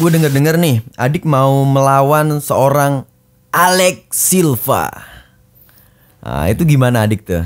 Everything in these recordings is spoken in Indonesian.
gue denger-denger nih, Adik mau melawan seorang Alex Silva. Nah, itu gimana Adik tuh?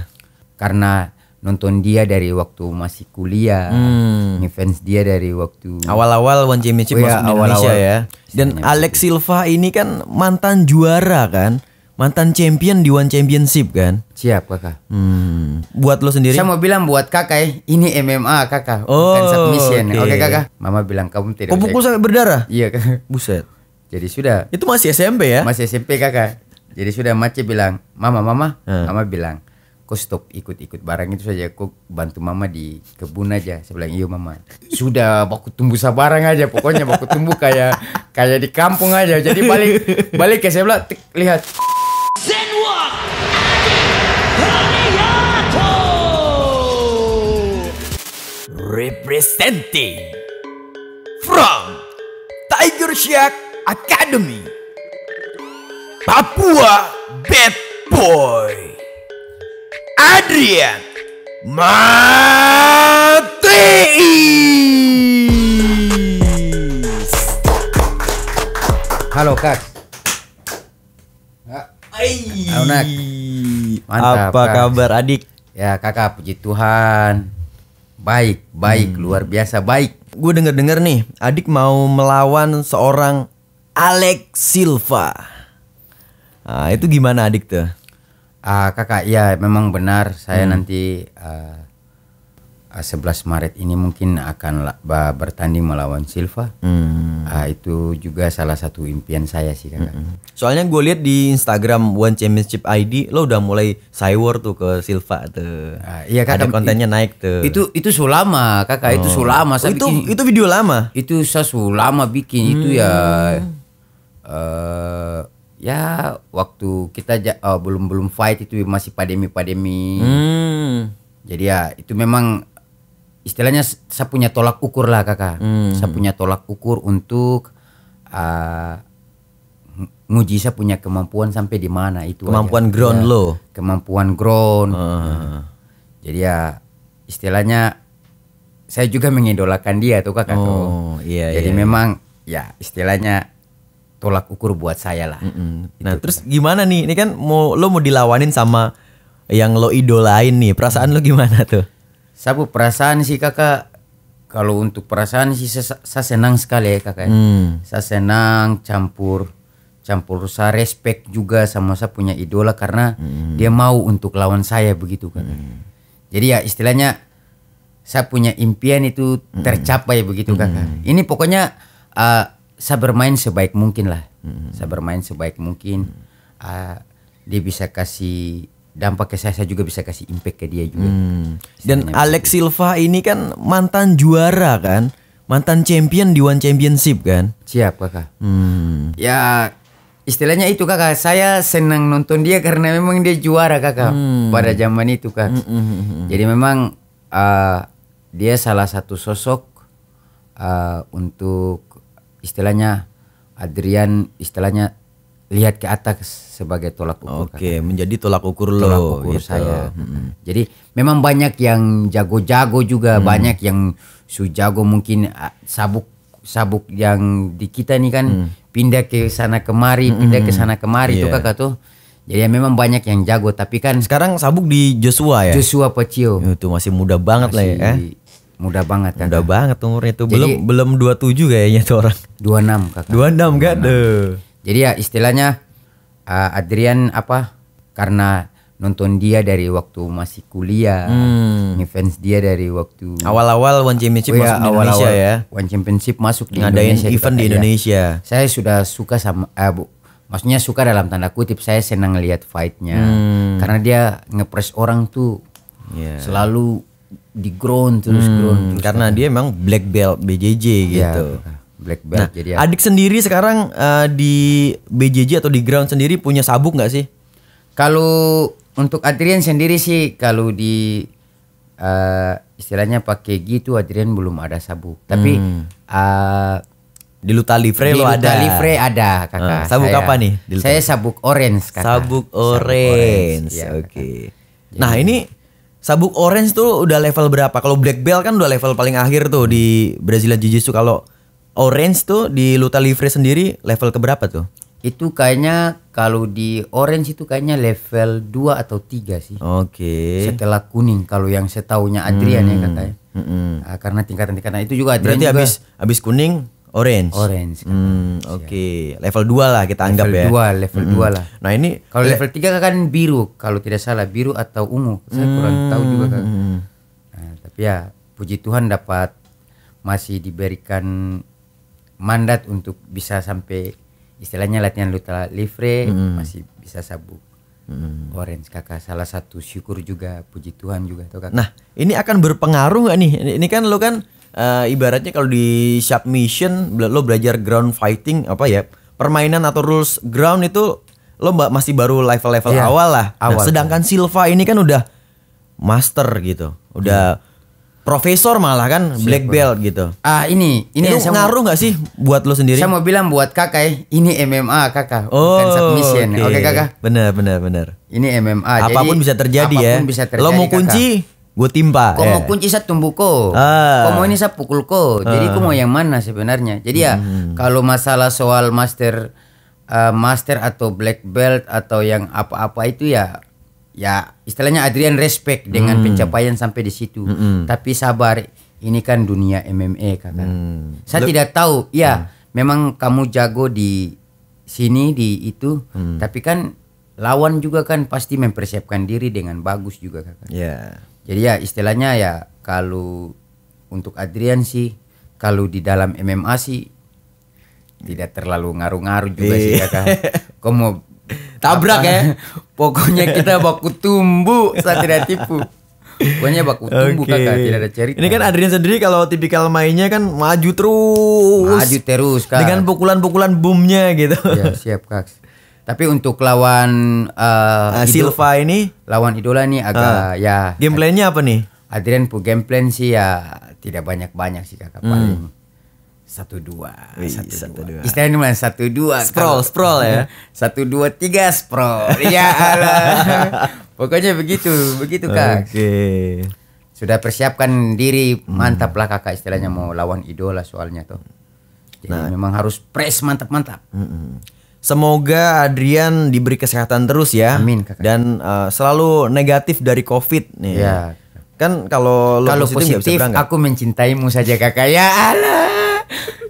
Karena nonton dia dari waktu masih kuliah, hmm. ngefans dia dari waktu awal-awal One Championship oh, ya, masuk awal -awal Indonesia ya. Dan Alex Silva ini kan mantan juara kan? mantan champion di One Championship kan? Siap kakak. Hmm. Buat lo sendiri? Saya mau bilang buat kakak eh. ini MMA kakak, oh, bukan submission. Oke okay. okay, kakak. Mama bilang kamu tidak. Kau pukul sampai berdarah? Iya kakak. Buset. Jadi sudah. Itu masih SMP ya? Masih SMP kakak. Jadi sudah Mace bilang, mama mama, hmm. mama bilang, kau stop ikut-ikut barang itu saja kok bantu mama di kebun aja saya bilang iya mama sudah baku tumbuh sabarang aja pokoknya baku tumbuh kayak kayak di kampung aja jadi balik balik ke saya bilang lihat Representing from Tiger Shark Academy, Papua Bad Boy, Adrian Matei Halo Kak. Hai. Mantap, Apa Kak. kabar adik? Ya kakak puji Tuhan Baik, baik, hmm. luar biasa baik. Gue denger dengar nih, Adik mau melawan seorang Alex Silva. Nah, itu gimana Adik tuh? Uh, kakak, ya memang benar saya hmm. nanti uh, 11 ah, Maret ini mungkin akan bertanding melawan Silva. Hmm. Uh, itu juga salah satu impian saya sih kakak. Hmm, hmm. Soalnya gue lihat di Instagram One Championship ID lo udah mulai cyber tuh ke Silva tuh. Uh, iya kakak. Ada kontennya naik tuh. Itu itu sulama kakak, oh. itu sulama. oh, itu bikin, itu video lama. Itu saya sulama bikin hmm. itu ya. Uh, ya waktu kita uh, belum belum fight itu masih pandemi pandemi. Hmm. Jadi ya itu memang istilahnya saya punya tolak ukur lah kakak hmm. saya punya tolak ukur untuk uh, nguji saya punya kemampuan sampai di mana itu kemampuan aja. ground ya, lo kemampuan ground uh. ya. jadi ya istilahnya saya juga mengidolakan dia tuh kakak oh, tuh iya, iya, jadi iya. memang ya istilahnya tolak ukur buat saya lah mm -mm. nah terus gimana nih ini kan mau lo mau dilawanin sama yang lo idolain nih perasaan lo gimana tuh Sabu perasaan sih kakak kalau untuk perasaan sih saya, saya senang sekali ya kakak. Hmm. Saya senang campur campur saya respect juga sama saya punya idola karena hmm. dia mau untuk lawan saya begitu kan. Hmm. Jadi ya istilahnya saya punya impian itu hmm. tercapai hmm. begitu kakak. Hmm. Ini pokoknya uh, saya bermain sebaik mungkin lah. Hmm. Saya bermain sebaik mungkin. Hmm. Uh, dia bisa kasih dampaknya saya, saya juga bisa kasih impact ke dia juga. Hmm. Dan Alex Silva ini kan mantan juara kan, mantan champion di One Championship kan? Siap kakak. Hmm. Ya istilahnya itu kakak saya senang nonton dia karena memang dia juara kakak hmm. pada zaman itu kak. Hmm, hmm, hmm. hmm. Jadi memang uh, dia salah satu sosok uh, untuk istilahnya Adrian istilahnya lihat ke atas sebagai tolak ukur. Oke, okay, menjadi tolak ukur lo. Tolak ukur gitu. saya. Hmm. Jadi memang banyak yang jago-jago juga, hmm. banyak yang sujago mungkin sabuk sabuk yang di kita nih kan hmm. pindah ke sana kemari, hmm. pindah ke sana kemari yeah. tuh iya. kakak tuh. Jadi ya memang banyak yang jago tapi kan sekarang sabuk di Joshua ya. Joshua Pecio. Itu masih muda banget masih lah ya. Eh? Muda banget kan. Muda banget umurnya itu belum belum 27 kayaknya tuh orang. 26 kakak. 26 kan. Tuh. Jadi ya istilahnya uh, Adrian apa karena nonton dia dari waktu masih kuliah, hmm. fans dia dari waktu awal-awal One Championship oh ya, masuk di awal Indonesia ya. One Championship masuk di Ngadain Indonesia. event di Indonesia. Ya. Saya sudah suka sama eh, bu, maksudnya suka dalam tanda kutip saya senang lihat fightnya hmm. karena dia ngepres orang tuh yeah. selalu di ground terus hmm, ground terus karena dia emang black belt BJJ iya, gitu. Yeah. Black belt. Nah, jadi adik ya. adik sendiri sekarang uh, di BJJ atau di ground sendiri punya sabuk nggak sih? Kalau untuk Adrian sendiri sih kalau di uh, istilahnya pakai gitu Adrian belum ada sabuk. Tapi uh, di Luta Livre lo ada. Luta Livre ada, Kakak. Uh, sabuk saya, apa nih? Di Saya sabuk orange, Kakak. Sabuk orange. orange. Ya, Oke. Okay. nah, ini sabuk orange tuh udah level berapa? Kalau black belt kan udah level paling akhir tuh di Brazilian Jiu Jitsu kalau Orange tuh di Luta Livre sendiri level keberapa tuh? Itu kayaknya kalau di Orange itu kayaknya level 2 atau 3 sih. Oke. Okay. Setelah kuning kalau yang setahunya Adrian ya hmm. ya katanya. Hmm. Nah, karena tingkatan-tingkatan itu juga Adrian Berarti juga. habis habis kuning Orange. Orange. Hmm, oke. Okay. Level 2 lah kita anggap level ya. Level 2, level 2 lah. Nah, ini kalau level 3 kan, kan biru kalau tidak salah, biru atau ungu. Saya hmm. kurang tahu hmm, juga kan. Nah, tapi ya puji Tuhan dapat masih diberikan mandat untuk bisa sampai istilahnya latihan luta livre hmm. masih bisa sabuk Hmm. Orange kakak salah satu syukur juga puji Tuhan juga tuh kak Nah ini akan berpengaruh gak nih? Ini kan lo kan uh, ibaratnya kalau di submission lo belajar ground fighting apa ya permainan atau rules ground itu lo masih baru level-level yeah. awal lah. Nah, awal. Nah, sedangkan Silva ini kan udah master gitu, udah profesor malah kan Siapa? black belt gitu. Ah ini ini lu saya ngaruh nggak sih buat lo sendiri? Saya mau bilang buat kakak ya, ini MMA kakak, oh, bukan submission. Ya. Oke okay. okay, kakak. Bener bener bener. Ini MMA. Apapun jadi, bisa terjadi ya. apapun ya. Bisa terjadi, lo mau kakak. kunci, gue timpa. Kau yeah. mau eh. kunci saya tumbuk ko. Ah. Kau mau ini saya pukul ko. Jadi ah. kau mau yang mana sebenarnya? Jadi ya hmm. kalau masalah soal master uh, master atau black belt atau yang apa-apa itu ya ya istilahnya Adrian respect dengan hmm. pencapaian sampai di situ. Hmm. Tapi sabar, ini kan dunia MMA kakak. Hmm. Saya Lep. tidak tahu. Ya, hmm. memang kamu jago di sini di itu, hmm. tapi kan lawan juga kan pasti mempersiapkan diri dengan bagus juga kakak. Yeah. Jadi ya istilahnya ya kalau untuk Adrian sih kalau di dalam MMA sih tidak terlalu ngaruh-ngaruh juga sih iya. kakak. Kau mau Tabrak ya. Pokoknya kita baku tumbuh, saat tidak tipu. Pokoknya baku tumbuh okay. kakak tidak ada cerita. Ini kan Adrian sendiri kalau tipikal mainnya kan maju terus. Maju terus kak. Dengan pukulan-pukulan boomnya gitu. Ya siap kak. Tapi untuk lawan uh, uh, Silva ini, lawan idola ini agak uh, ya. Gameplaynya apa nih? Adrian pun game plan sih ya tidak banyak-banyak sih kakak hmm satu dua satu dua istilahnya mana satu dua scroll kalau, scroll ya satu dua tiga scroll ya Allah pokoknya begitu begitu kak okay. sudah persiapkan diri hmm. mantap lah kakak istilahnya mau lawan idola soalnya tuh jadi nah. memang harus press mantap mantap Semoga Adrian diberi kesehatan terus ya. Amin kakak. Dan uh, selalu negatif dari COVID nih. Ya. Kan kalau kalau positif, positif aku mencintaimu saja kakak ya Allah.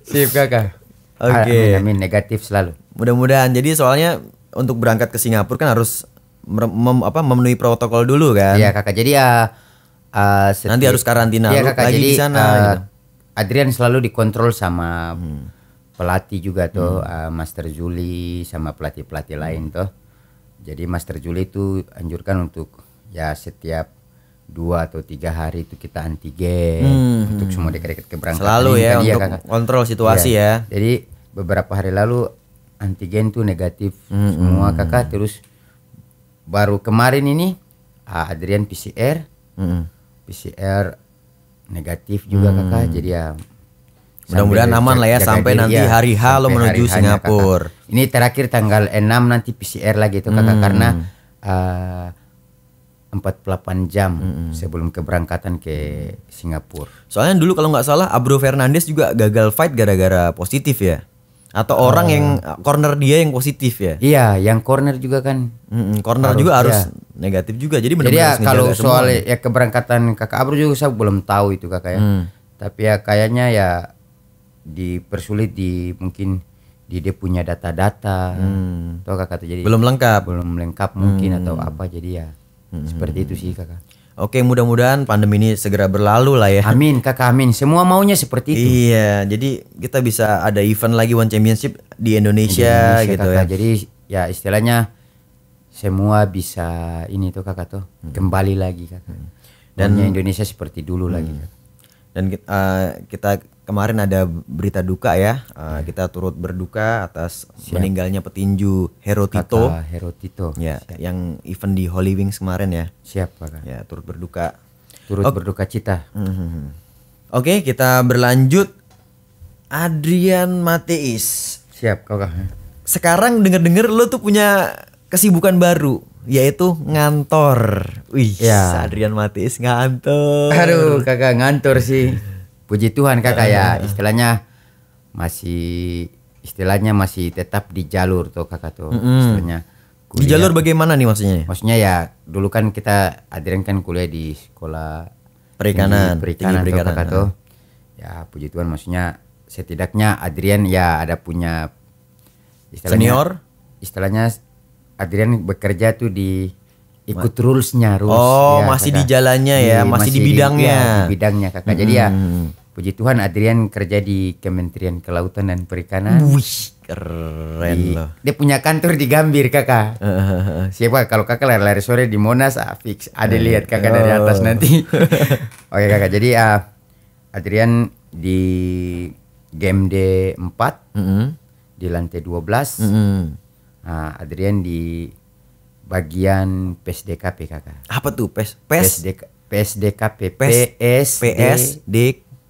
Sip kakak. Oke. Okay. Amin, amin negatif selalu. Mudah-mudahan. Jadi soalnya untuk berangkat ke Singapura kan harus mem, apa, memenuhi protokol dulu kan. Iya kakak. Jadi ya ah, uh, ah, seti... nanti harus karantina ya, kakak, lagi jadi, di sana. Uh, gitu. Adrian selalu dikontrol sama hmm. pelatih juga tuh, hmm. uh, Master Juli sama pelatih pelatih lain tuh. Jadi Master Juli itu anjurkan untuk ya setiap dua atau tiga hari itu kita antigen hmm. untuk hmm. semua dekat-dekat keberangkatan selalu ya kan, untuk ya, kontrol situasi ya. ya jadi beberapa hari lalu antigen tuh negatif hmm. semua hmm. kakak terus baru kemarin ini ah, Adrian PCR hmm. hmm. PCR negatif juga hmm. kakak jadi ya Mudah-mudahan aman lah ya sampai nanti ya, hari H lo menuju Singapura. Ini terakhir tanggal 6 nanti PCR lagi itu kakak hmm. karena uh, 48 jam mm -hmm. sebelum keberangkatan ke Singapura. Soalnya dulu kalau nggak salah Abro Fernandes juga gagal fight gara-gara positif ya. Atau oh. orang yang oh. Eh, corner dia yang positif ya. Iya, yang corner juga kan. Mm -hmm. corner harus, juga iya. harus iya. negatif juga. Jadi benar-benar ya, kalau soal semua. ya keberangkatan Kakak Abro juga saya belum tahu itu Kakak ya. Mm. Tapi ya kayaknya ya dipersulit di mungkin di dia punya data-data. Hmm. Tuh Kakak tuh jadi belum lengkap. Belum lengkap mungkin hmm. atau apa jadi ya hmm. seperti itu sih kakak Oke, mudah-mudahan pandemi ini segera berlalu lah ya. Amin, kakak amin. Semua maunya seperti itu. Iya, jadi kita bisa ada event lagi One Championship di Indonesia, di Indonesia gitu kakak. ya. Jadi ya istilahnya semua bisa ini tuh kakak tuh hmm. kembali lagi kakak. Mm-hmm. Dan maunya Indonesia seperti dulu hmm. lagi. Mm-hmm. Dan uh, kita kemarin ada berita duka ya. Uh, kita turut berduka atas Siap. meninggalnya petinju Hero Tito. Kata Hero Tito. Ya, Siap. yang event di Holy Wings kemarin ya. Siap, Pak. Ya, turut berduka. Turut okay. berduka cita. Mm -hmm. Oke, okay, kita berlanjut Adrian Mateis. Siap, Kakak. Sekarang denger-denger lo tuh punya kesibukan baru yaitu ngantor. Wih, ya. Adrian Mateis ngantor. Aduh, kakak ngantor sih puji Tuhan kak kayak istilahnya masih istilahnya masih tetap di jalur tuh kakak tuh mm istilahnya kuliah. di jalur bagaimana nih maksudnya maksudnya ya dulu kan kita Adrian kan kuliah di sekolah perikanan tinggi, perikanan, tinggi perikanan kakak tuh ya puji Tuhan maksudnya setidaknya Adrian ya ada punya istilahnya, senior istilahnya Adrian bekerja tuh di ikut rulesnya rules oh ya, masih kakak. di jalannya ya iya, di, masih, masih di bidangnya di, ya, di bidangnya kakak hmm. jadi ya Puji Tuhan Adrian kerja di Kementerian Kelautan dan Perikanan. Wih, keren di, loh. Dia punya kantor di Gambir, Kakak. Uh, uh, uh. Siapa kalau Kakak lari-lari sore di Monas, ah, fix ada lihat Kakak uh. dari atas nanti. Oke, Kakak. Jadi uh, Adrian di game D4 mm -hmm. di lantai 12. Mm -hmm. uh, Adrian di bagian PSDKP, Kakak. Apa tuh PSDKP? PES? PSDKP, PS, PS,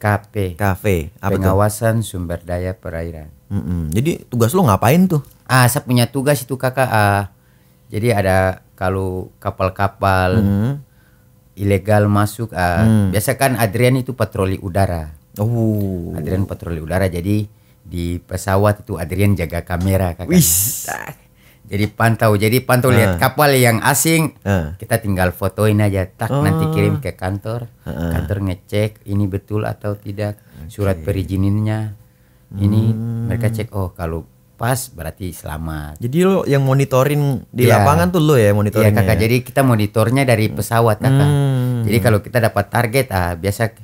KP. KP. Pengawasan itu? Sumber Daya Perairan. Mm -hmm. Jadi tugas lo ngapain tuh? Ah, saya punya tugas itu kakak. Ah, jadi ada kalau kapal-kapal mm. ilegal masuk, ah, mm. biasa kan Adrian itu patroli udara. Oh. Adrian patroli udara. Jadi di pesawat itu Adrian jaga kamera kakak. Wish. Jadi pantau, jadi pantau uh. lihat ah. kapal yang asing, uh. kita tinggal fotoin aja, tak oh. nanti kirim ke kantor, uh. kantor ngecek ini betul atau tidak, okay. surat perizinannya, ini hmm. mereka cek oh kalau pas berarti selamat. Jadi lo yang monitorin di yeah. lapangan tuh lo ya monitorin. Iya ya? kakak, jadi kita monitornya dari pesawat kakak. Hmm. Jadi kalau kita dapat target, ah biasa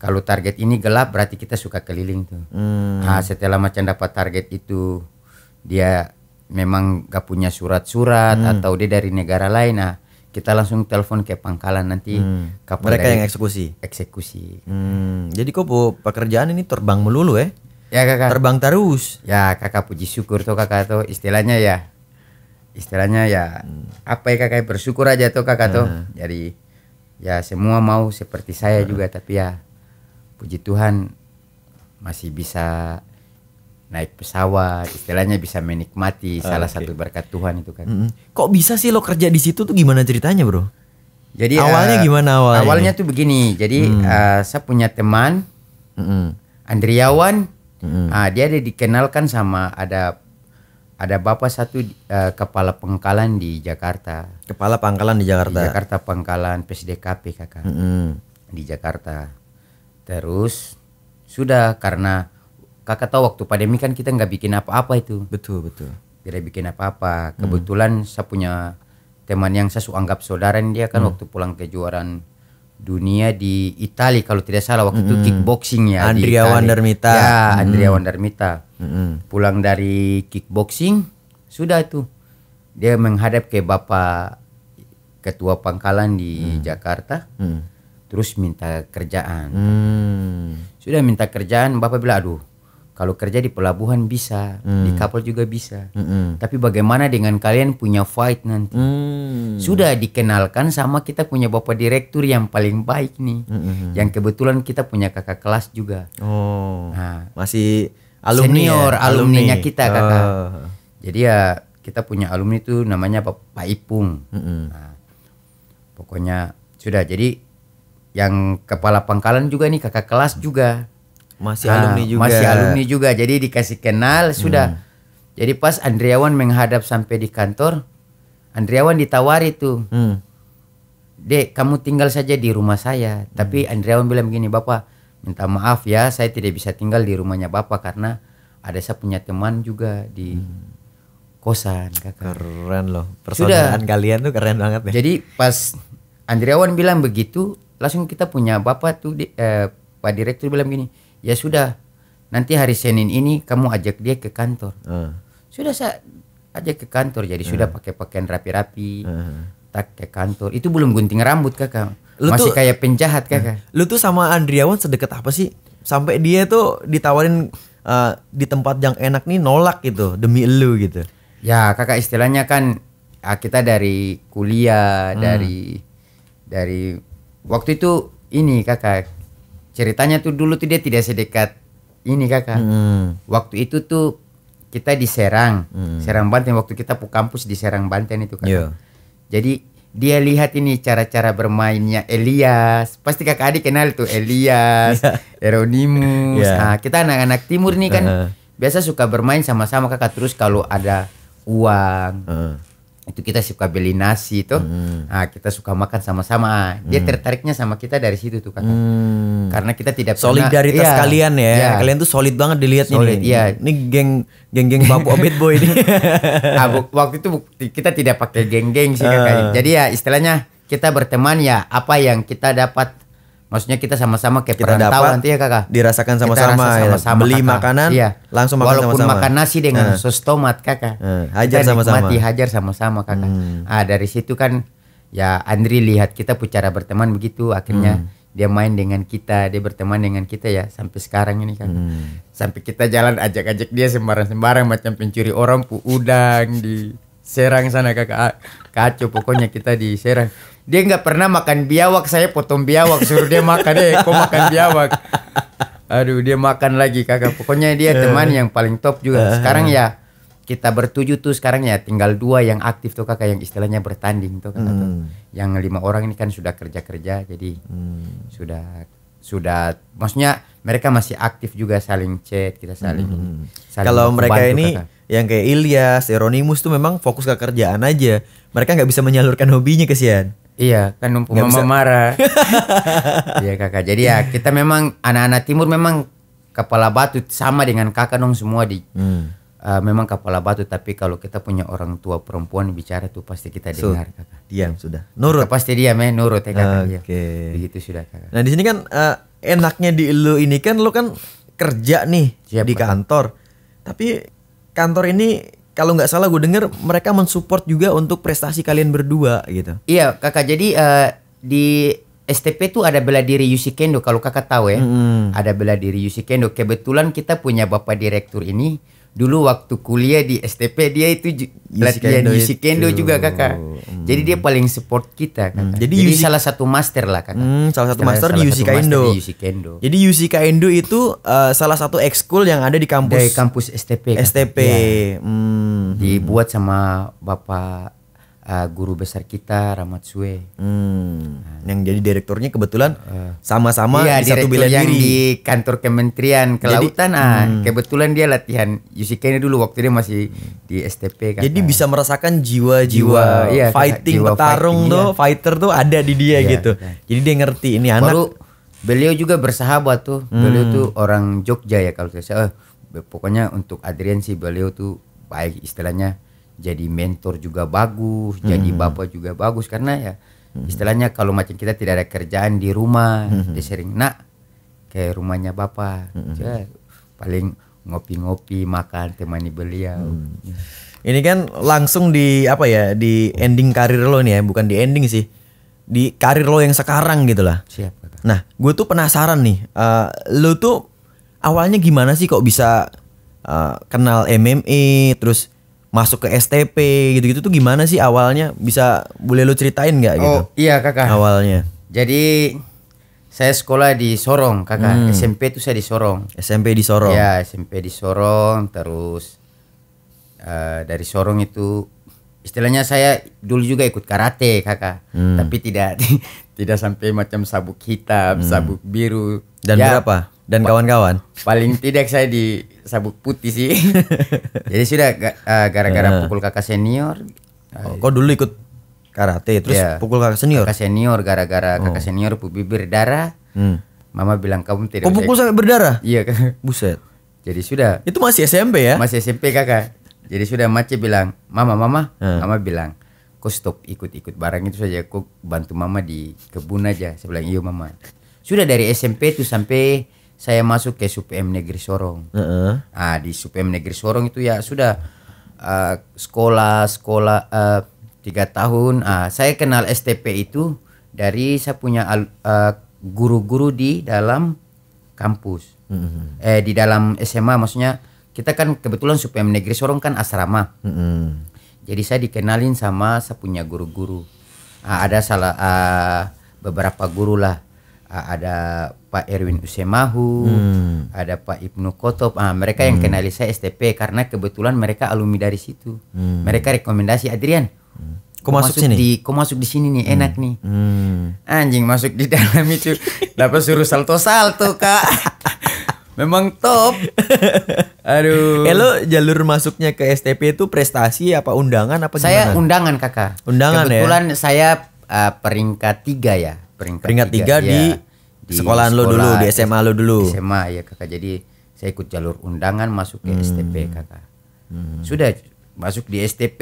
kalau target ini gelap berarti kita suka keliling tuh. Hmm. Nah setelah macam dapat target itu dia memang gak punya surat-surat hmm. atau dia dari negara lain nah kita langsung telepon ke pangkalan nanti hmm. mereka yang eksekusi eksekusi hmm. jadi kok bu, pekerjaan ini terbang melulu eh ya kakak terbang terus ya kakak puji syukur tuh kakak tuh istilahnya ya istilahnya ya hmm. apa ya kakak bersyukur aja tuh kakak hmm. tuh jadi ya semua mau seperti saya hmm. juga tapi ya puji Tuhan masih bisa naik pesawat, istilahnya bisa menikmati oh, salah satu berkat Tuhan itu kan. Mm -hmm. Kok bisa sih lo kerja di situ tuh gimana ceritanya, Bro? Jadi awalnya uh, gimana awalnya? Awalnya tuh begini. Jadi mm. uh, saya punya teman mm. Andriawan, mm. uh, dia ada dikenalkan sama ada ada bapak satu uh, kepala pangkalan di Jakarta. Kepala pangkalan di Jakarta. Di Jakarta pangkalan PSDKP kakak. Mm -hmm. Di Jakarta. Terus sudah karena kakak tahu waktu pandemi kan kita nggak bikin apa-apa itu betul betul tidak bikin apa-apa kebetulan hmm. saya punya teman yang saya anggap saudara dia kan hmm. waktu pulang kejuaraan dunia di Italia kalau tidak salah waktu hmm. itu kickboxing ya Andrea Wandermita ya hmm. Andrea Wandermita hmm. pulang dari kickboxing sudah itu dia menghadap ke bapak ketua pangkalan di hmm. Jakarta hmm. terus minta kerjaan hmm. sudah minta kerjaan bapak bilang aduh kalau kerja di pelabuhan bisa, mm. di hmm. kapal juga bisa. Mm-mm. Tapi bagaimana dengan kalian punya fight nanti? Mm. Sudah dikenalkan sama kita punya bapak direktur yang paling baik nih, mm -hmm. yang kebetulan kita punya kakak kelas juga. Oh, nah, masih alumni senior ya? alumninya alumni. kita kakak. Oh. Jadi ya kita punya alumni itu namanya Pak Ipung. mm -hmm. Nah, pokoknya sudah. Jadi yang kepala pangkalan juga nih kakak kelas juga masih nah, alumni juga. Masih alumni juga. Jadi dikasih kenal sudah. Hmm. Jadi pas Andriawan menghadap sampai di kantor, Andriawan ditawari tuh. Hmm. Dek, kamu tinggal saja di rumah saya. Hmm. Tapi Andriawan bilang begini, "Bapak, minta maaf ya, saya tidak bisa tinggal di rumahnya Bapak karena ada saya punya teman juga di hmm. kosan, Kakak." Keren loh. Persaudaraan kalian tuh keren banget ya. Jadi pas Andriawan bilang begitu, langsung kita punya Bapak tuh di, eh, Pak Direktur bilang gini, ya sudah nanti hari Senin ini kamu ajak dia ke kantor uh. sudah saya ajak ke kantor jadi uh. sudah ah. pakai pakaian rapi-rapi uh. tak ke kantor itu belum gunting rambut kakak lu masih tuh, kayak penjahat kakak lu tuh sama Andriawan sedekat apa sih sampai dia tuh ditawarin uh, di tempat yang enak nih nolak gitu demi lu gitu ya kakak istilahnya kan kita dari kuliah hmm. dari dari waktu itu ini kakak ceritanya tuh dulu tuh dia tidak sedekat ini kakak. Hmm. Waktu itu tuh kita di Serang, hmm. Serang Banten. Waktu kita pu kampus di Serang Banten itu kakak. Yeah. Jadi dia lihat ini cara-cara bermainnya Elias. Pasti kakak adik kenal tuh Elias, iya. Eronimus. Yeah. Iya. Nah, kita anak-anak timur nih kan uh -huh. biasa suka bermain sama-sama kakak terus kalau ada uang. Uh -huh itu kita suka beli nasi itu hmm. nah, kita suka makan sama-sama dia hmm. tertariknya sama kita dari situ tuh kakak hmm. karena kita tidak solidaritas pernah, iya. kalian ya. ya kalian tuh solid banget dilihat solid, nih ya. ini geng geng geng babu obet boy ini nah, waktu itu kita tidak pakai geng geng sih kakak uh. Ah. jadi ya istilahnya kita berteman ya apa yang kita dapat Maksudnya kita sama-sama kayak kita perantau nanti ya kakak. Dirasakan sama-sama. Ya. sama-sama. Ya. Beli kakak. makanan, iya. langsung makan Walaupun sama-sama. makan nasi dengan nah. sos tomat kakak. Uh. Hajar sama-sama. Mati hajar sama-sama kakak. Hmm. Ah dari situ kan ya Andri lihat kita cara berteman begitu akhirnya hmm. dia main dengan kita dia berteman dengan kita ya sampai sekarang ini kan hmm. sampai kita jalan ajak-ajak dia sembarang-sembarang macam pencuri orang pu udang di Serang sana kakak kacau pokoknya kita di Serang dia nggak pernah makan biawak saya potong biawak suruh dia makan deh. kok makan biawak aduh dia makan lagi kakak pokoknya dia eh. teman yang paling top juga eh. sekarang ya kita bertujuh tuh sekarang ya tinggal dua yang aktif tuh kakak yang istilahnya bertanding tuh kakak hmm. tuh yang lima orang ini kan sudah kerja kerja jadi hmm. sudah sudah maksudnya mereka masih aktif juga saling chat kita saling, hmm. hmm, hmm. saling kalau mereka ini kakak. yang kayak Ilyas, Eronimus tuh memang fokus ke kerjaan aja mereka nggak bisa menyalurkan hobinya kesian Iya, kan numpuk mama bisa. marah. iya kakak. Jadi ya kita memang anak-anak timur memang kepala batu sama dengan kakak dong semua di hmm. uh, memang kepala batu tapi kalau kita punya orang tua perempuan bicara tuh pasti kita so, dengar kakak. Diam sudah. Nurut. Kita pasti diam ya, nurut ya kakak. Oke. Okay. Iya. Begitu sudah kakak. Nah di sini kan uh, enaknya di lu ini kan lu kan kerja nih Siap, di kantor. Tapi kantor ini kalau nggak salah gue denger mereka mensupport juga untuk prestasi kalian berdua gitu. Iya kakak jadi uh, di STP tuh ada bela diri Yusi kalau kakak tahu ya. Hmm. Ada bela diri Yusi Kebetulan kita punya bapak direktur ini dulu waktu kuliah di STP dia itu latihan Yusikendo juga kakak. Hmm. Jadi dia paling support kita kakak. Hmm. Jadi, Jadi salah satu master lah kakak. Hmm, salah satu master salah di Yusikendo. Yusikendo. Jadi Yusikendo itu uh, salah satu ekskul yang ada di kampus. Dari kampus STP. Kakak. STP. Ya. Hmm. Dibuat sama Bapak uh, guru besar kita Ramat Sue. Hmm. Nah, yang jadi direkturnya kebetulan uh, sama-sama uh, iya, di satu yang diri di kantor Kementerian Kelautan. Jadi, ah, hmm. kebetulan dia latihan Yusika ini dulu waktu dia masih hmm. di STP kan. Jadi bisa merasakan jiwa-jiwa iya, fighting jiwa petarung fighting, iya. tuh, iya. fighter tuh ada di dia iya, gitu. Iya. Jadi dia ngerti ini anak. beliau juga bersahabat tuh. Hmm. Beliau tuh orang Jogja ya kalau saya. oh pokoknya untuk Adrian sih beliau tuh baik istilahnya jadi mentor juga bagus, hmm. jadi bapak juga bagus karena ya hmm. istilahnya kalau macam kita tidak ada kerjaan di rumah, hmm. dia sering nak ke rumahnya bapak, hmm. ya, paling ngopi-ngopi, makan temani beliau. Hmm. Ini kan langsung di apa ya di ending karir lo nih ya, bukan di ending sih, di karir lo yang sekarang gitu lah. Siap. Nah, gue tuh penasaran nih, uh, lo tuh awalnya gimana sih kok bisa uh, kenal MMA terus masuk ke STP gitu-gitu tuh gimana sih awalnya? Bisa boleh lu ceritain nggak gitu? Oh iya kakak. Awalnya. Jadi saya sekolah di Sorong kakak. Hmm. SMP tuh saya di Sorong. SMP di Sorong. Ya SMP di Sorong terus uh, dari Sorong itu istilahnya saya dulu juga ikut karate kakak hmm. tapi tidak tidak sampai macam sabuk hitam hmm. sabuk biru dan ya, berapa dan kawan-kawan. Paling tidak saya di sabuk putih sih. Jadi sudah eh, gara-gara uh, pukul kakak senior. Oh, kok dulu ikut karate terus yeah. pukul kakak senior. Kakak senior gara-gara oh. kakak senior pupi berdarah. Hmm. Mama bilang kamu tidak. Kok pukul sampai berdarah? Iya kak. Buset. Jadi sudah. Itu masih SMP ya? Masih SMP kakak. Jadi sudah maci bilang, mama mama, hmm. mama bilang, kok stop ikut-ikut barang itu saja, kok bantu mama di kebun aja. Saya bilang iya mama. Sudah dari SMP itu sampai saya masuk ke SUPM Negeri Sorong. Uh -uh. Nah, di SUPM Negeri Sorong itu ya sudah uh, sekolah sekolah uh, tiga tahun. Uh, saya kenal STP itu dari saya punya eh, guru-guru uh, di dalam kampus. Uh mm-hmm. -huh. Eh di dalam SMA maksudnya kita kan kebetulan SUPM Negeri Sorong kan asrama. Uh mm-hmm. -huh. Jadi saya dikenalin sama saya punya guru-guru. Uh, ada salah uh, beberapa guru lah. Uh, ada Pak Erwin Usemahu, hmm. ada Pak Ibnu Kotop. Ah, mereka yang hmm. kenali saya STP karena kebetulan mereka alumni dari situ. Hmm. Mereka rekomendasi Adrian. Hmm. Kau masuk, masuk sini? di, kau masuk di sini nih, enak hmm. nih. Hmm. Anjing masuk di dalam itu, dapat suruh salto-salto kak. Memang top. Aduh. Elo eh, jalur masuknya ke STP itu prestasi apa undangan apa gimana? Saya undangan kakak. Undangan Kebetulan ya. Kebetulan saya uh, peringkat tiga ya. Peringkat, peringkat tiga, tiga ya. di di sekolahan sekolah, lo dulu di SMA lo dulu SMA ya kakak jadi saya ikut jalur undangan masuk ke hmm. STP kakak hmm. sudah masuk di STP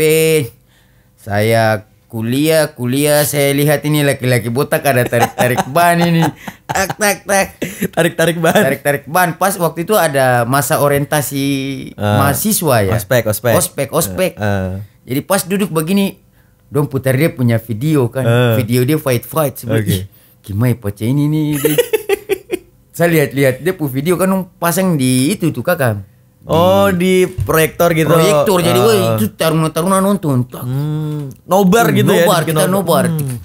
saya kuliah kuliah saya lihat ini laki-laki botak ada tarik tarik ban ini tak tak tak tarik tarik ban tarik tarik ban pas waktu itu ada masa orientasi uh, mahasiswa ya ospek ospek ospek ospek uh, uh. jadi pas duduk begini dong putar dia punya video kan uh. video dia fight fight seperti okay Kimai pacar ya, ini nih saya lihat-lihat dia pun video kan pasang di itu tuh kakak. Di oh di proyektor gitu. Proyektor jadi uh. itu taruna-taruna nonton. Hmm. Nobar hmm, gitu ya, nobar, ya. Kita nobar. Hmm.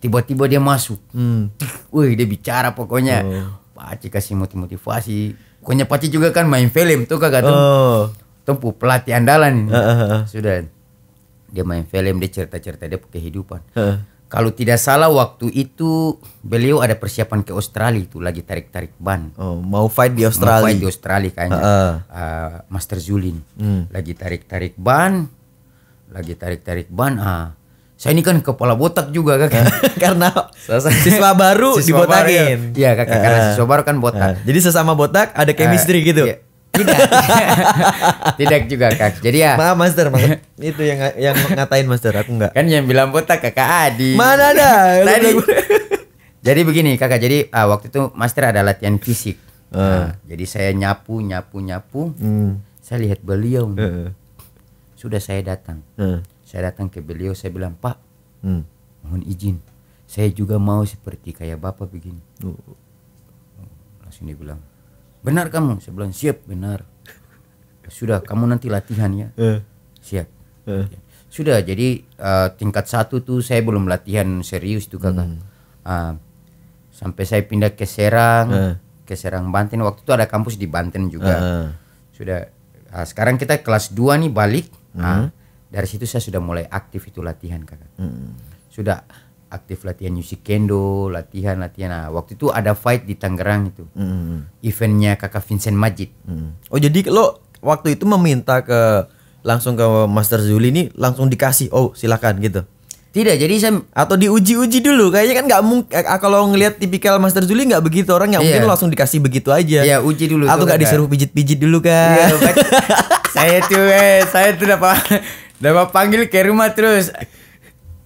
Tiba-tiba dia masuk. Hmm. Woi dia bicara pokoknya. Oh. Paci kasih motivasi. Pokoknya Paci juga kan main film tuh kakak tuh. Oh. Tempuh pelatih andalan. Uh, uh, uh. Sudah. Dia main film dia cerita-cerita dia kehidupan. Uh kalau tidak salah waktu itu beliau ada persiapan ke Australia itu lagi tarik-tarik ban. Oh, mau fight di Australia. Mau fight di Australia kayaknya. Uh, uh. Ah, uh, Master Zulin hmm. lagi tarik-tarik ban, lagi tarik-tarik ban. Ah, saya ini kan kepala botak juga kan karena siswa baru siswa dibotakin. Iya ya, kakak uh, karena siswa baru kan botak. jadi sesama botak ada chemistry uh, gitu. Iya tidak. Tidak juga, Kak. Jadi ya. Maaf, Master. Maaf. Itu yang yang ngatain Master, aku enggak. Kan yang bilang botak Kakak Adi. Mana ada? Tadi. jadi begini, Kakak. Jadi uh, waktu itu Master ada latihan fisik. Uh. Nah, jadi saya nyapu, nyapu, nyapu. Hmm. Saya lihat beliau. Uh. Sudah saya datang. Uh. Saya datang ke beliau, saya bilang, "Pak, hmm. mohon izin. Saya juga mau seperti kayak Bapak begini." Uh. Langsung dia bilang, benar kamu saya bilang siap benar ya sudah kamu nanti latihan ya uh. siap uh. sudah jadi uh, tingkat satu tuh saya belum latihan serius tuh kakak hmm. uh, sampai saya pindah ke Serang uh. ke Serang Banten waktu itu ada kampus di Banten juga uh. sudah uh, sekarang kita kelas dua nih balik uh. Uh, dari situ saya sudah mulai aktif itu latihan kakak uh. sudah aktif latihan musik kendo, latihan latihan. Nah, waktu itu ada fight di Tangerang itu. Mm. Eventnya Kakak Vincent Majid. Mm. Oh, jadi lo waktu itu meminta ke langsung ke Master Zuli ini langsung dikasih, "Oh, silakan." gitu. Tidak, jadi saya atau diuji-uji dulu. Kayaknya kan nggak mungkin eh, ah, kalau ngelihat tipikal Master Zuli nggak begitu orang yang iya. mungkin langsung dikasih begitu aja. Iya, uji dulu. Atau nggak disuruh pijit-pijit dulu kan? Iya, saya tuh eh saya tuh dapat dapat panggil ke rumah terus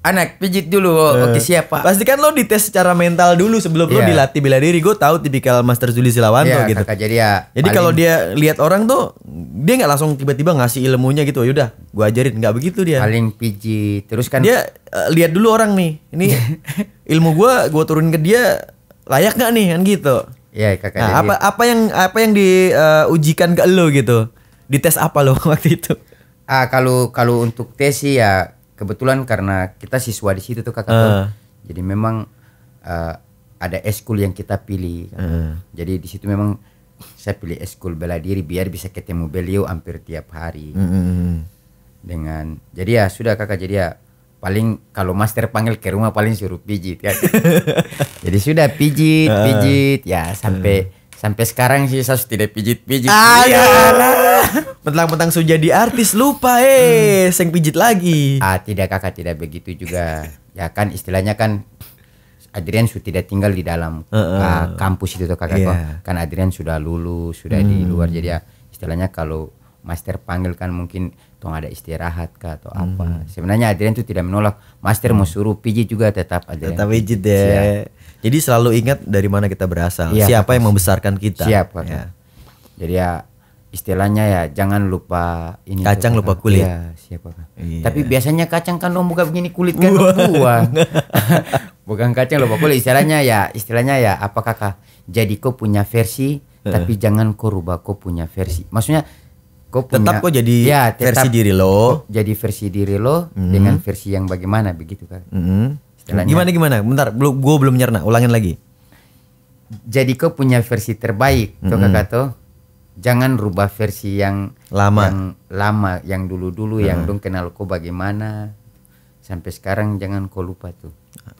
anak pijit dulu uh, oke siapa pastikan lo dites secara mental dulu sebelum yeah. lo iya. dilatih bela diri gue tahu tipikal master Juli Silawanto iya, yeah, gitu kakak, jadi ya jadi paling... kalau dia lihat orang tuh dia nggak langsung tiba-tiba ngasih ilmunya gitu yaudah gue ajarin nggak begitu dia paling pijit terus kan dia uh, lihat dulu orang nih ini ilmu gue gue turun ke dia layak nggak nih kan gitu Iya, kakak. Nah, jadi... apa apa yang apa yang diujikan eh, uh, ke lo gitu? Dites apa lo waktu itu? Ah, kalau kalau untuk tes sih ya kebetulan karena kita siswa di situ tuh kakak uh. Ah. jadi memang uh, ada eskul yang kita pilih uh. jadi di situ memang saya pilih eskul bela diri biar bisa ketemu beliau hampir tiap hari mm -hmm. dengan jadi ya sudah kakak jadi ya paling kalau master panggil ke rumah paling suruh pijit kan jadi sudah pijit ah. pijit ya sampai uh Sampai sekarang sih saya tidak pijit-pijit. Ah, ya. Mentang-mentang sudah jadi artis lupa eh, hmm. seng pijit lagi. Ah, tidak Kakak, tidak begitu juga. ya kan istilahnya kan Adrian sudah tidak tinggal di dalam uh, uh, kampus itu tuh Kakak. Yeah. Kan Adrian sudah lulus, sudah hmm. di luar jadi ya istilahnya kalau master panggil kan mungkin tong ada istirahat kah atau hmm. apa. Sebenarnya Adrian tuh tidak menolak. Master mau hmm. suruh pijit juga tetap Adrian. Tetap pijit deh. Ya. Iya. Jadi selalu ingat dari mana kita berasal, ya, siapa yang membesarkan kita. Siap, kakak. Ya. Jadi ya istilahnya ya jangan lupa ini kacang lupa kulit. Iya, siapa kan. Iya. Tapi biasanya kacang kan lo buka begini kulit kan buah. Bukan kacang lupa kulit istilahnya ya, istilahnya ya apa kakak? Jadi kau punya versi tapi jangan kau rubah kau punya versi. Maksudnya kau punya, tetap kau jadi ya, tetap versi diri lo. Jadi versi diri lo mm -hmm. dengan mm-hmm. versi yang bagaimana begitu kan. Mm -hmm Istilahnya. Gimana gimana? Bentar, belum gua belum nyerna. Ulangin lagi. Jadi kau punya versi terbaik, mm -hmm. kakak tuh. Jangan rubah versi yang lama, yang lama, yang dulu-dulu, mm yang dong kenal kau bagaimana. Sampai sekarang jangan kau lupa tuh.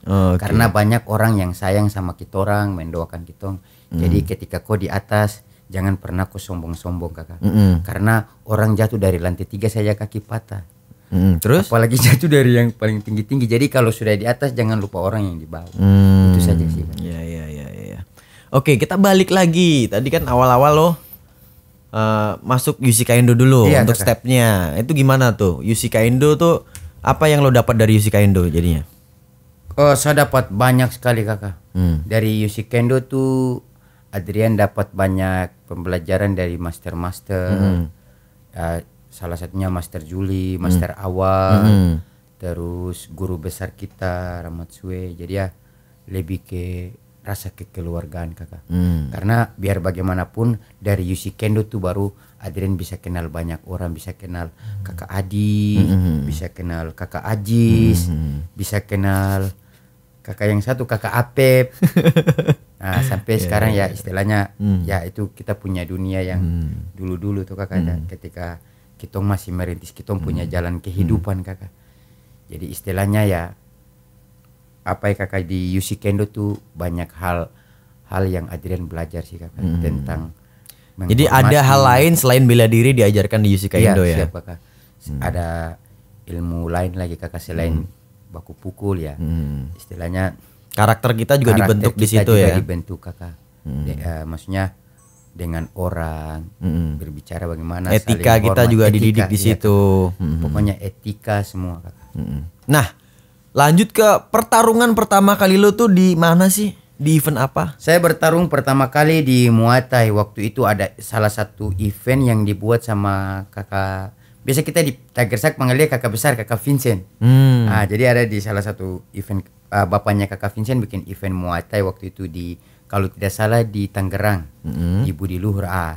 Oh, okay. Karena banyak orang yang sayang sama kita orang, mendoakan kita. Mm Jadi ketika kau di atas, jangan pernah kau sombong-sombong kakak. Mm -hmm. Karena orang jatuh dari lantai tiga saja kaki patah. Hmm, terus? Apalagi jatuh dari yang paling tinggi-tinggi. Jadi kalau sudah di atas jangan lupa orang yang di bawah. Hmm. Itu saja sih. Iya iya iya ya. Oke, kita balik lagi. Tadi kan awal-awal loh uh, masuk Yusika Indo dulu iya, untuk kakak. stepnya. Itu gimana tuh? Yusika Indo tuh apa yang lo dapat dari Yusika Indo jadinya? Oh, saya dapat banyak sekali kakak. Hmm. Dari Yusika Indo tuh Adrian dapat banyak pembelajaran dari master-master. Hmm. Uh, salah satunya Master Juli, Master hmm. Awal, hmm. terus guru besar kita Rahmat Sue. Jadi ya lebih ke rasa kekeluargaan kakak. Hmm. Karena biar bagaimanapun dari Yusi Kendo tuh baru Adrian bisa kenal banyak orang, bisa kenal kakak Adi, hmm. hmm. hmm. bisa kenal kakak Ajis, hmm. hmm. bisa kenal kakak yang satu kakak Apep. nah, sampai yeah. sekarang ya istilahnya hmm. ya itu kita punya dunia yang dulu-dulu hmm. tuh kakak ya, hmm. ketika kita masih merintis kita hmm. punya jalan kehidupan hmm. kakak jadi istilahnya ya apa ya kakak di UC Kendo tuh banyak hal hal yang Adrian belajar sih kakak hmm. tentang jadi ada hal lain selain bela diri diajarkan di UC iya, Kendo ya, ya? Siap, kakak hmm. ada ilmu lain lagi kakak selain hmm. baku pukul ya hmm. istilahnya karakter kita juga karakter dibentuk kita di situ juga ya dibentuk kakak hmm. De, ya, maksudnya dengan orang mm. berbicara bagaimana etika saling kita juga etika, dididik di iya, situ ya, mm. pokoknya etika semua Mm. Nah lanjut ke pertarungan pertama kali lo tuh di mana sih di event apa? Saya bertarung pertama kali di Muay Thai waktu itu ada salah satu event yang dibuat sama kakak biasa kita di Tiger sak panggilnya kakak besar kakak Vincent. mm. Nah, jadi ada di salah satu event uh, bapaknya kakak Vincent bikin event Muay Thai waktu itu di kalau tidak salah di Tangerang mm-hmm. di Budi Luhur A ah.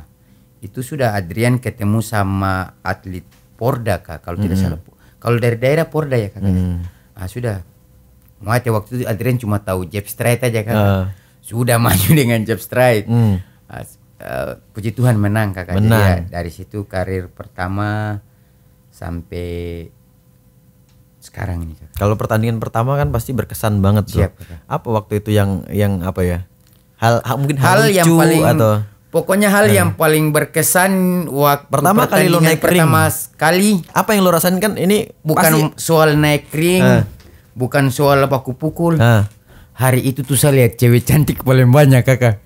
itu sudah Adrian ketemu sama atlet Porda kak kalau mm-hmm. tidak salah kalau dari daerah Porda ya kak mm-hmm. ah sudah Muate waktu itu Adrian cuma tahu Jeff Strait aja kak uh. sudah maju dengan Jeff Strait mm. Ah, eh, puji Tuhan menang kak. ya, dari situ karir pertama sampai sekarang ini Kalau pertandingan pertama kan pasti berkesan banget tuh. Siap, Apa waktu itu yang yang apa ya? hal, hal mungkin hal, hal lucu yang paling atau pokoknya hal hmm. yang paling berkesan waktu pertama kali lo naik pertama kali apa yang lo rasain kan ini bukan pasti. soal naik ring hmm. bukan soal apa pukul hmm. hari itu tuh saya lihat cewek cantik paling banyak kakak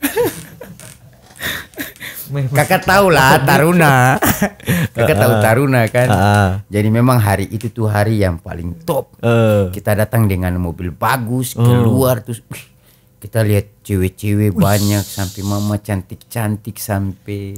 kakak tahu lah Taruna kakak tahu ah, ah. Taruna kan ah, jadi memang hari itu tuh hari yang paling top eh. kita datang dengan mobil bagus oh. keluar tuh kita lihat cewek-cewek banyak sampai mama cantik-cantik sampai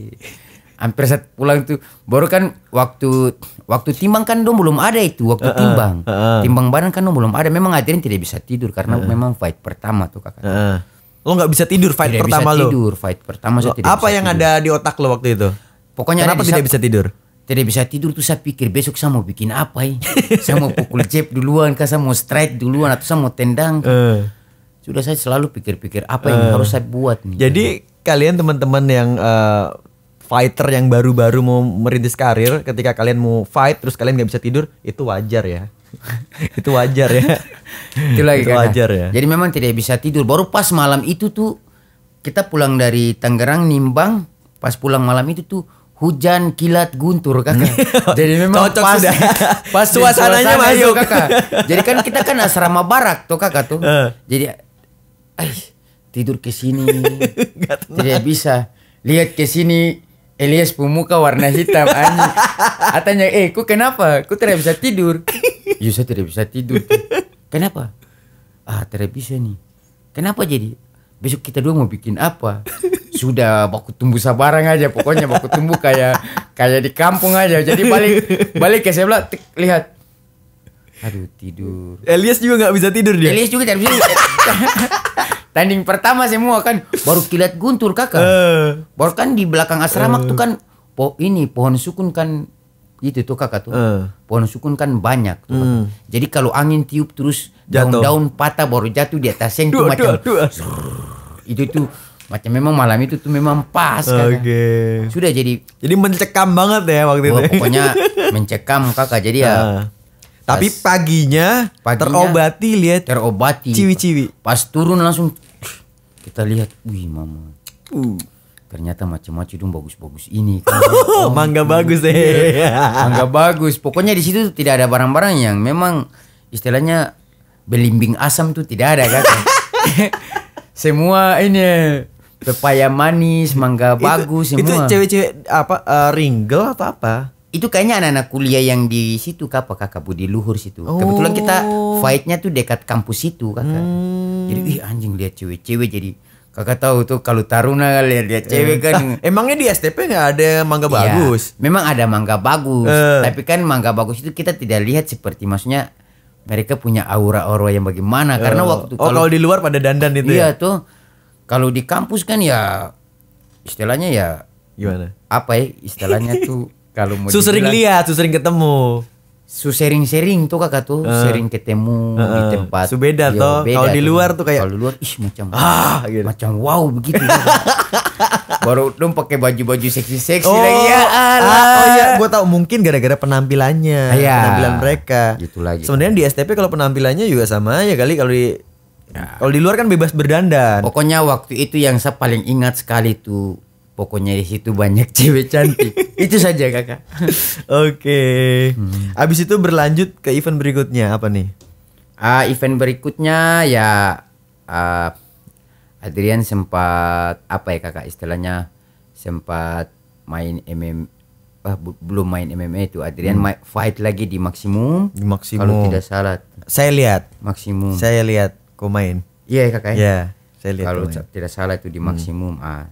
hampir saat pulang tuh baru kan waktu waktu timbang kan dong belum ada itu waktu uh, uh, timbang uh, uh. timbang badan kan dong belum ada memang akhirnya tidak bisa tidur karena uh, uh. memang fight pertama tuh kakak uh, uh. lo nggak bisa tidur fight tidak pertama bisa lo tidur fight pertama lo, saya tidak apa bisa yang tidur. ada di otak lo waktu itu pokoknya kenapa tidak bisa tidur tidak bisa tidur tuh saya pikir besok saya mau bikin apa ya saya mau pukul jeep duluan kah saya mau strike duluan atau saya mau tendang uh sudah saya selalu pikir-pikir apa yang uh, harus saya buat nih. Jadi gitu. kalian teman-teman yang uh, fighter yang baru-baru mau merintis karir, ketika kalian mau fight terus kalian nggak bisa tidur, itu wajar ya. itu wajar ya. itu lagi itu wajar ya. Jadi memang tidak bisa tidur. Baru pas malam itu tuh kita pulang dari Tangerang nimbang, pas pulang malam itu tuh hujan kilat guntur kakak. Jadi memang Cocok pas sudah. pas suasananya, suasananya masuk kakak. Jadi kan kita kan asrama barak tuh kakak tuh. Uh. Jadi eh tidur ke sini tidak bisa lihat ke sini Elias pemuka warna hitam anjing atanya eh ku kenapa ku tidak bisa tidur Yusuf tidak bisa tidur kenapa ah tidak bisa nih kenapa jadi besok kita dua mau bikin apa sudah baku tumbuh sabarang aja pokoknya baku tumbuh kayak kayak di kampung aja jadi balik balik ke sebelah lihat Aduh tidur. Elias juga nggak bisa tidur dia. Elias juga tidak bisa. Tanding pertama semua kan baru kilat guntur kakak. Uh. Baru kan di belakang asrama uh. tuh kan po ini pohon sukun kan itu tuh kakak tuh uh. pohon sukun kan banyak. Tuh, hmm. Jadi kalau angin tiup terus daun-daun patah baru jatuh di atas yang tuh macam itu itu tuh macam memang malam itu tuh memang pas Oke Okay. Sudah jadi. Jadi mencekam banget ya waktu oh, itu. Pokoknya mencekam kakak jadi ya. Tapi pas, paginya, paginya terobati lihat terobati. Ciwi-ciwi. Pas turun langsung kita lihat, wih mama. Uh. Ternyata macam-macam dong bagus-bagus ini. Kan. Oh, mangga bagus deh. mangga bagus. Pokoknya di situ tidak ada barang-barang yang memang istilahnya belimbing asam tuh tidak ada kan. Semua ini pepaya manis, mangga itu, bagus semua. Itu cewek-cewek apa uh, eh, ringgel atau apa? itu kayaknya anak-anak kuliah yang di situ kak kakak kakak di Luhur situ. Oh. Kebetulan kita oh. fightnya tuh dekat kampus situ kakak. Hmm. Jadi ih anjing lihat cewek-cewek jadi kakak tahu tuh kalau Taruna lihat lihat cewek kan. Eh, emangnya di STP nggak ada mangga iya, bagus? Memang ada mangga bagus, uh. tapi kan mangga bagus itu kita tidak lihat seperti maksudnya mereka punya aura-aura yang bagaimana uh. karena waktu oh, kalau di luar pada dandan itu iya ya? tuh kalau di kampus kan ya istilahnya ya gimana apa ya istilahnya tuh kalau mau su sering lihat su sering ketemu su sering sering tuh kakak tuh uh, sering ketemu uh, di eh, eh. tempat su beda yo, toh kalau di luar tuh kayak kalau luar ih macam ah gitu. macam wow begitu baru dong pakai baju-baju seksi-seksi oh, lagi ya alah. Ah. oh iya gue tau mungkin gara-gara penampilannya ya, penampilan mereka gitu lagi gitu sebenarnya di STP kalau penampilannya juga sama ya kali kalau di nah. kalau di luar kan bebas berdandan pokoknya waktu itu yang saya paling ingat sekali tuh Pokoknya di situ banyak cewek cantik. itu saja kakak. Oke. Okay. Hmm. Abis itu berlanjut ke event berikutnya apa nih? Uh, event berikutnya ya uh, Adrian sempat apa ya kakak istilahnya sempat main MM ah, belum main MMA itu Adrian hmm. fight lagi di maksimum. Di maksimum. Kalau tidak salah. Saya lihat. Maksimum. Saya lihat kau main. Iya yeah, kakak. Ya? Iya. Yeah, saya lihat. Kalau tidak salah itu di maksimum. Hmm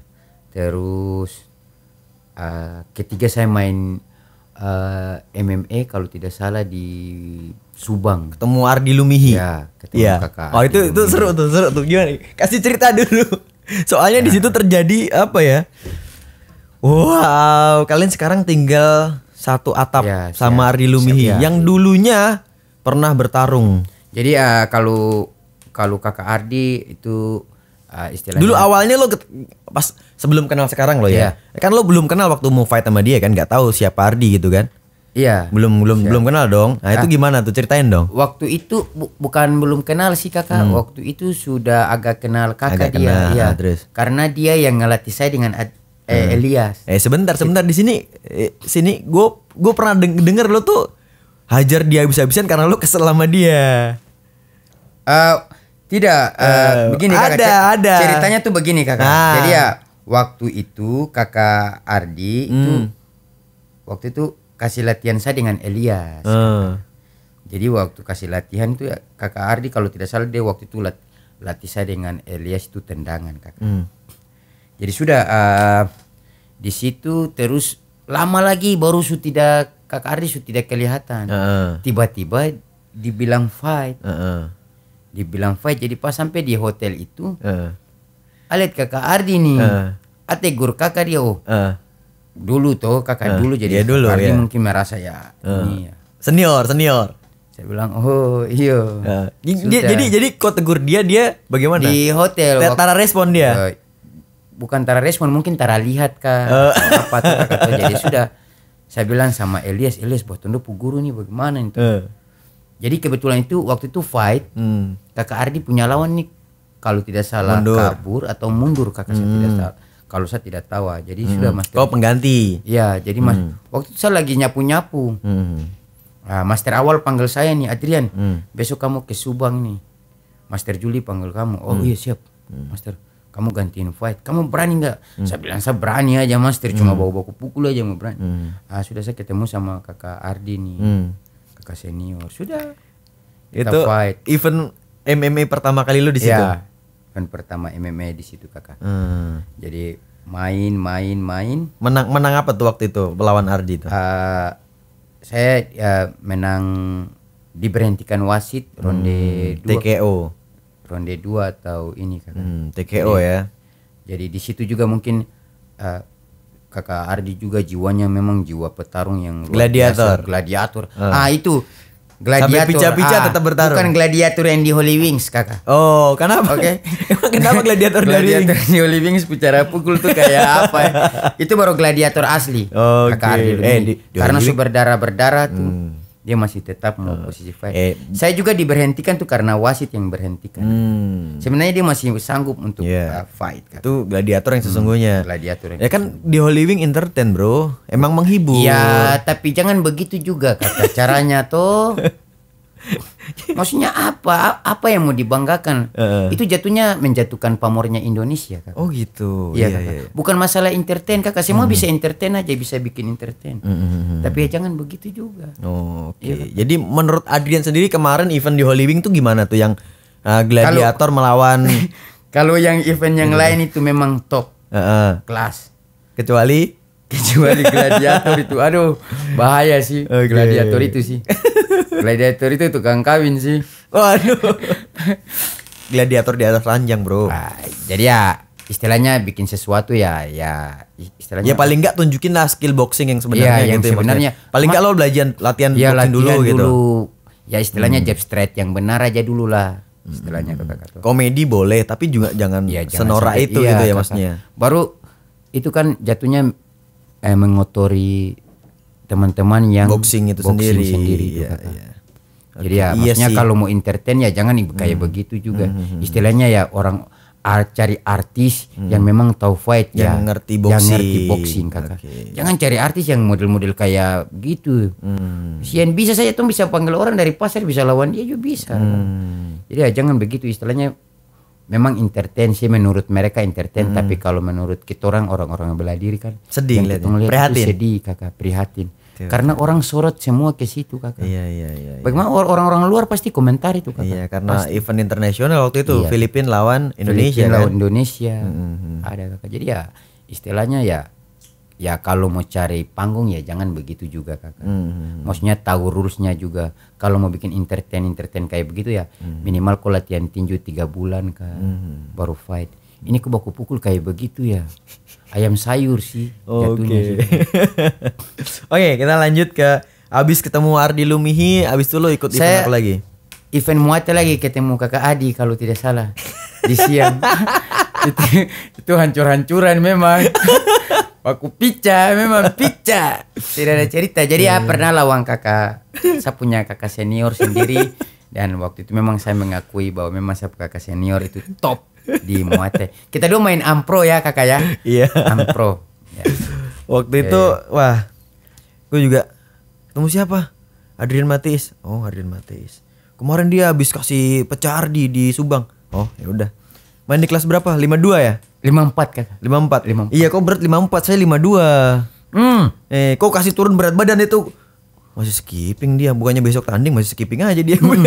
terus uh, ketiga saya main uh, eh, MMA kalau tidak salah di Subang ketemu Ardi Lumihi ya ketemu ya. kakak oh itu Ardi itu seru tuh seru tuh gimana kasih cerita dulu soalnya ya. di situ terjadi apa ya wow kalian sekarang tinggal satu atap ya, sama Ardi Lumihi siap, ya. yang dulunya pernah bertarung jadi uh, kalau kalau kakak Ardi itu uh, istilahnya. Dulu kan- awalnya lo pas sebelum kenal sekarang lo ya. Yeah. Kan lo belum kenal waktu mau fight sama dia kan, nggak tahu siapa Ardi gitu kan. Iya. Belum belum belum kenal dong. Nah, nah, itu ah. gimana tuh ceritain dong. Waktu itu bu bukan belum kenal sih kakak. Hmm. Waktu itu sudah agak kenal kakak agak dia. Kenal. Ya. terus. Karena dia yang ngelatih saya dengan Ad eh, hmm. Elias. Eh sebentar sebentar di sini eh, sini gue gue pernah deng denger lo tuh hajar dia habis-habisan karena lo kesel sama dia. Uh, tidak, uh, begini kakak. Ada, ada. Ceritanya tuh begini kakak. Ah. Jadi ya waktu itu kakak Ardi hmm. itu waktu itu kasih latihan saya dengan Elias. Uh. Jadi waktu kasih latihan itu ya kakak Ardi kalau tidak salah dia waktu itu lat latih saya dengan Elias itu tendangan kakak. Hmm. Jadi sudah uh, di situ terus lama lagi baru su tidak kakak Ardi su tidak kelihatan. Tiba-tiba uh. dibilang fight. Uh -uh dibilang fight jadi pas sampai di hotel itu uh. Eh. alat kakak Ardi nih uh. ate kakak dia oh uh. dulu tuh kakak uh. dulu jadi ya dulu, Ardi ya. mungkin merasa ya uh. ini ya. senior senior saya bilang oh iya uh. jadi jadi kau tegur dia dia bagaimana di hotel tara respon dia uh, bukan tara respon mungkin tara lihat kak uh. apa tuh kakak jadi sudah saya bilang sama Elias Elias buat tunduk guru nih bagaimana itu uh jadi kebetulan itu waktu itu fight, hmm. kakak Ardi punya lawan nih kalau tidak salah mundur. kabur atau mundur kakak hmm. saya tidak hmm. salah. Kalau saya tidak tahu, ah, jadi hmm. sudah mas. Kau oh, pengganti? Iya, jadi mas. Hmm. Waktu itu saya lagi nyapu nyapu. Hmm. Nah, master awal panggil saya nih Adrian, hmm. besok kamu ke Subang nih. Master Juli panggil kamu. Oh hmm. iya siap, hmm. Master. Kamu gantiin fight. Kamu berani nggak? Hmm. Saya bilang saya berani aja Master, cuma hmm. bawa baku pukul aja mau berani. Hmm. nah, sudah saya ketemu sama kakak Ardi nih. Hmm kakak senior sudah itu fight. event MMA pertama kali lu di situ ya, event kan pertama MMA di situ kakak hmm. jadi main main main menang menang apa tuh waktu itu melawan Ardi tuh? uh, saya ya menang diberhentikan wasit ronde hmm, TKO ronde dua atau ini kakak hmm, TKO jadi, ya jadi di situ juga mungkin uh, kakak Ardi juga jiwanya memang jiwa petarung yang gladiator biasa, gladiator uh. ah itu gladiator Sampai pica-pica ah, tetap bertarung bukan gladiator yang di Holy Wings kakak oh kenapa oke okay. kenapa gladiator dari gladiator di Holy Wings bicara pukul tuh kayak apa ya? itu baru gladiator asli oh, kakak okay. Ardi eh, di, di karena sumber darah berdarah tuh hmm dia masih tetap mau eh, posisi fight. Eh, saya juga diberhentikan tuh karena wasit yang berhentikan. Hmm. Sebenarnya dia masih sanggup untuk yeah. Uh, fight. Kan. Itu gladiator yang hmm, sesungguhnya. Hmm, gladiator. Yang ya kan di Hollywood entertain bro, emang menghibur. Ya tapi jangan begitu juga kata caranya tuh. Maksudnya apa? Apa yang mau dibanggakan? Uh. Itu jatuhnya menjatuhkan pamornya Indonesia, Kak. Oh gitu. Iya, iya, iya, iya. Bukan masalah entertain, Kakak. Semua hmm. bisa entertain aja, bisa bikin entertain. Hmm. Tapi ya jangan begitu juga. Oh, oke. Okay. Ya, Jadi menurut Adrian sendiri kemarin event di Holy tuh gimana tuh yang uh, gladiator kalau, melawan Kalau yang event yang hmm. lain itu memang top. Uh -uh. Kelas. Kecuali kecuali gladiator itu. Aduh, bahaya sih okay. gladiator itu sih. Gladiator itu tukang kawin sih. Waduh. Gladiator di atas ranjang, Bro. Nah, jadi ya istilahnya bikin sesuatu ya ya istilahnya ya paling nggak tunjukin lah skill boxing yang sebenarnya iya, gitu ya, yang gitu sebenarnya ya, paling nggak lo belajar latihan ya, boxing latihan gitu. dulu, gitu ya istilahnya hmm. jab straight yang benar aja dulu lah hmm. istilahnya hmm. kata-kata komedi boleh tapi juga jangan ya, senora sampai, itu iya, gitu ya maksudnya baru itu kan jatuhnya eh, mengotori teman-teman yang boxing itu boxing sendiri, sendiri itu, ya, Okay. Jadi ya iya maksudnya kalau mau entertain ya jangan kayak hmm. begitu juga. Hmm, hmm, hmm. Istilahnya ya orang ar cari artis hmm. yang memang tahu fight yang ya, ngerti boxing, yang ngerti boxing kakak. Okay. Jangan cari artis yang model-model kayak gitu. Hmm. Sian bisa saja tuh bisa panggil orang dari pasar bisa lawan dia juga bisa. Hmm. Jadi ya jangan begitu istilahnya. Memang entertain sih menurut mereka entertain, hmm. tapi kalau menurut kita orang orang-orang bela diri kan sedih yang lihat, prihatin. sedih kakak, prihatin okay, iya. Karena orang sorot semua ke situ kakak. Iya, iya iya iya. Bagaimana orang-orang luar pasti komentar itu kakak. Iya karena pasti. event internasional waktu itu iya. Filipina lawan Indonesia. Filipina lawan kan? Indonesia. Mm -hmm. Ada kakak. Jadi ya istilahnya ya ya kalau mau cari panggung ya jangan begitu juga kakak. Mm-hmm, mm-hmm. Maksudnya tahu rulesnya juga. Kalau mau bikin entertain entertain kayak begitu ya mm-hmm. minimal kau latihan tinju tiga bulan kak, mm-hmm. baru fight. Ini kok baku pukul kayak begitu ya. ayam sayur sih Oke. Okay. Oke, okay, kita lanjut ke abis ketemu Ardi Lumihi, abis itu lo ikut Saya, event apa lagi? Event muatnya lagi ketemu Kakak Adi kalau tidak salah. Di siang. itu, itu hancur-hancuran memang. Aku pica memang pica. Tidak ada cerita. Jadi yeah. ya iya. pernah lawan kakak. Saya punya kakak senior sendiri dan waktu itu memang saya mengakui bahwa memang saya kakak senior itu top di muat Kita dulu main ampro ya kakak ya. Iya. Ampro. Ya. Waktu okay. Iya, itu iya. wah, gue juga ketemu siapa? Adrian Matis. Oh Adrian Matis. Kemarin dia habis kasih pecar di di Subang. Oh ya udah. Main di kelas berapa? 52 ya? 54 kakak. 54. 54. Iya kok berat 54, saya 52. Hmm. Eh, kok kasih turun berat badan itu? Masih skipping dia, bukannya besok tanding masih skipping aja dia. Hmm.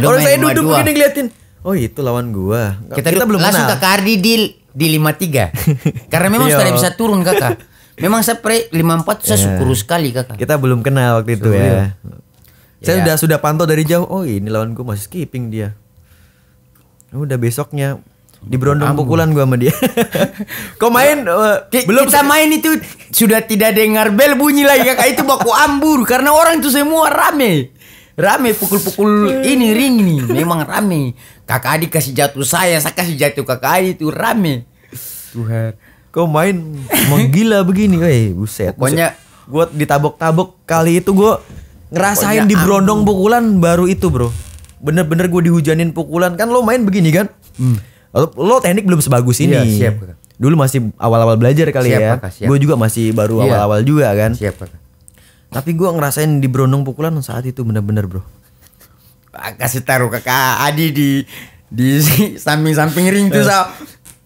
Kita Orang saya duduk dua. begini ngeliatin. Oh itu lawan gua. Kita, kita belum langsung kenal. ke Kardi di di lima tiga Karena memang sudah iya. bisa turun kakak. Memang saya pre empat saya iya. syukur sekali kakak. Kita belum kenal waktu itu ya. ya. Saya sudah iya. sudah pantau dari jauh. Oh ini lawan gua masih skipping dia. Udah besoknya di berondong pukulan gua sama dia. Kau main uh, belum kita main itu sudah tidak dengar bel bunyi lagi kakak itu baku ambur karena orang itu semua rame rame pukul-pukul ini ring ini memang rame kakak adik kasih jatuh saya saya kasih jatuh kakak adik itu rame Tuhan kau main menggila begini eh buset pokoknya gue ditabok-tabok kali itu gue ngerasain di brondong pukulan baru itu bro bener-bener gue dihujanin pukulan kan lo main begini kan hmm. lo, teknik belum sebagus iya, ini iya, siap dulu masih awal-awal belajar kali siap, ya. Gue juga masih baru iya. awal-awal iya. juga kan. Siap, Kakak. Tapi gue ngerasain di Brondong pukulan saat itu bener-bener bro. Ah, kasih taruh kakak Adi di di samping-samping ring tuh sah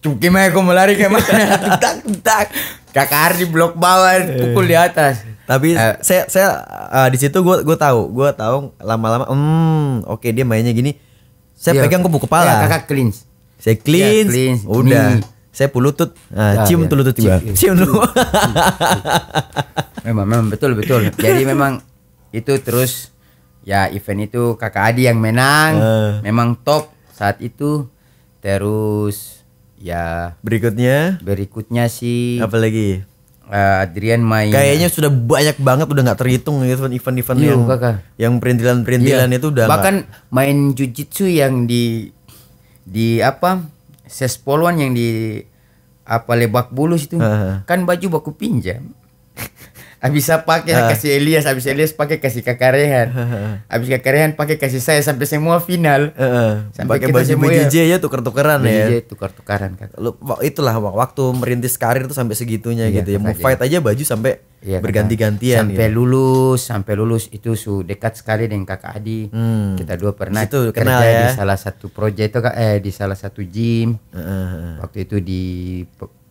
Cuki mah aku mau lari tak tak. Kakak di blok bawah eh. pukul di atas. Tapi uh, saya saya uh, di situ gue gue tahu gue tahu lama-lama hmm oke okay, dia mainnya gini. Saya iya. pegang kubu kepala. Ya, kakak clean. Saya clean. Ya, clean. Udah. Gini saya pelutut nah, ah, cium tuh lutut juga cium, dulu memang memang betul betul jadi memang itu terus ya event itu kakak Adi yang menang uh. memang top saat itu terus ya berikutnya berikutnya sih apa lagi uh, Adrian main kayaknya sudah banyak banget udah nggak terhitung gitu event-event iya, yang kakak. yang perintilan-perintilan iya. itu udah bahkan gak... main jujitsu yang di di apa sespoluan yang di apa lebak bulus itu uh -huh. kan baju baku pinjam saya pakai ah. kasih Elias, habis Elias pakai kasih Kakarehan. Ah, ah, habis Kak Kakarehan pakai kasih saya sampai semua final. Sampai pakai baju semua DJ ya. ya tukar-tukaran ya. BJJ, tukar-tukaran itulah waktu merintis karir itu sampai segitunya iya, gitu ya. Mau fight aja baju sampai Iya, berganti-gantian sampai gitu. lulus sampai lulus itu su dekat sekali dengan kakak Adi hmm. kita dua pernah Situ, kenal ya. di salah satu proyek itu eh di salah satu gym uh. waktu itu di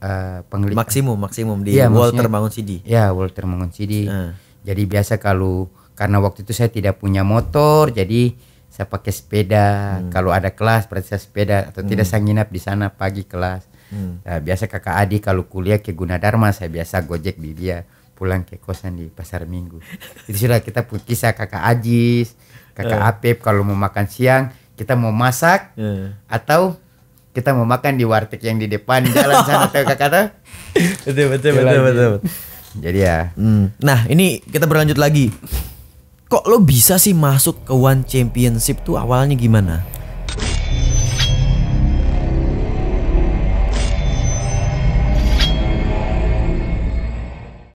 uh, maksimum maksimum di ya, Walter Mangun Sidi Ya, Walter Mangun Sidi Uh. Jadi biasa kalau karena waktu itu saya tidak punya motor, jadi saya pakai sepeda. Hmm. Kalau ada kelas berarti saya sepeda atau hmm. tidak saya nginap di sana pagi kelas. Hmm. Nah, biasa kakak Adi kalau kuliah ke Gunadarma saya biasa gojek di dia pulang ke kosan di pasar minggu. itu sudah kita pun kisah kakak Ajis, kakak uh. Apep kalau mau makan siang kita mau masak uh. atau kita mau makan di warteg yang di depan jalan sana tuh kakak tuh betul betul betul betul, betul. jadi ya hmm. nah ini kita berlanjut lagi kok lo bisa sih masuk ke One Championship tuh awalnya gimana